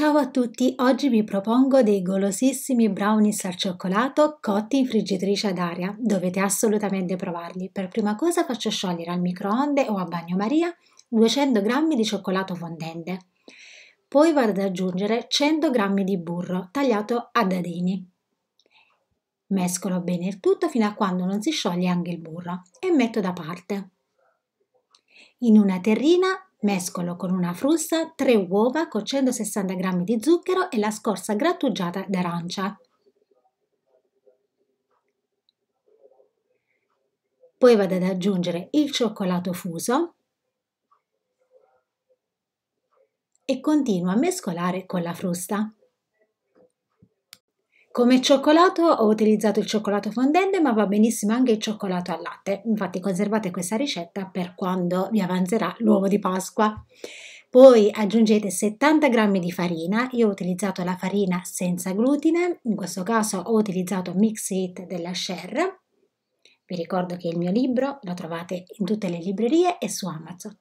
Ciao a tutti, oggi vi propongo dei golosissimi brownies al cioccolato cotti in friggitrice ad aria. Dovete assolutamente provarli. Per prima cosa faccio sciogliere al microonde o a bagnomaria 200 g di cioccolato fondente. Poi vado ad aggiungere 100 g di burro tagliato a dadini. Mescolo bene il tutto fino a quando non si scioglie anche il burro e metto da parte. In una terrina Mescolo con una frusta 3 uova con 160 g di zucchero e la scorza grattugiata d'arancia. Poi vado ad aggiungere il cioccolato fuso e continuo a mescolare con la frusta. Come cioccolato ho utilizzato il cioccolato fondente, ma va benissimo anche il cioccolato al latte. Infatti conservate questa ricetta per quando vi avanzerà l'uovo di Pasqua. Poi aggiungete 70 g di farina, io ho utilizzato la farina senza glutine, in questo caso ho utilizzato Mix It della Cher. Vi ricordo che il mio libro lo trovate in tutte le librerie e su Amazon.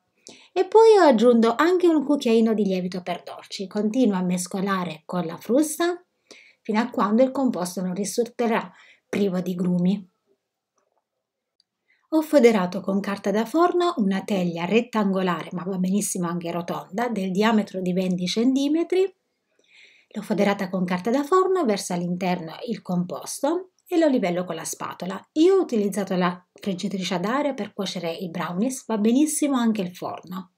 E poi ho aggiunto anche un cucchiaino di lievito per dolci. Continuo a mescolare con la frusta fino a quando il composto non risulterà privo di grumi. Ho foderato con carta da forno una teglia rettangolare, ma va benissimo anche rotonda, del diametro di 20 cm. L'ho foderata con carta da forno, verso all'interno il composto e lo livello con la spatola. Io ho utilizzato la friggitrice ad aria per cuocere i brownies, va benissimo anche il forno.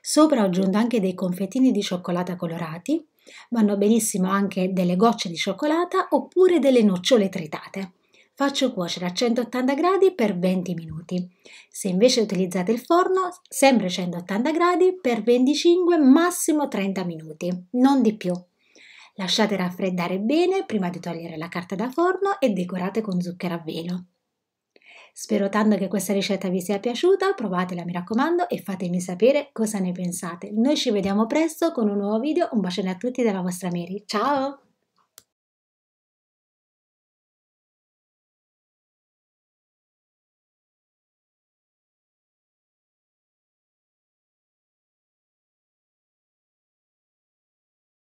Sopra ho aggiunto anche dei confettini di cioccolata colorati Vanno benissimo anche delle gocce di cioccolata oppure delle nocciole tritate. Faccio cuocere a 180 gradi per 20 minuti. Se invece utilizzate il forno, sempre 180 gradi per 25 massimo 30 minuti, non di più. Lasciate raffreddare bene prima di togliere la carta da forno e decorate con zucchero a velo. Spero tanto che questa ricetta vi sia piaciuta, provatela mi raccomando e fatemi sapere cosa ne pensate. Noi ci vediamo presto con un nuovo video, un bacione a tutti dalla vostra Mary, ciao!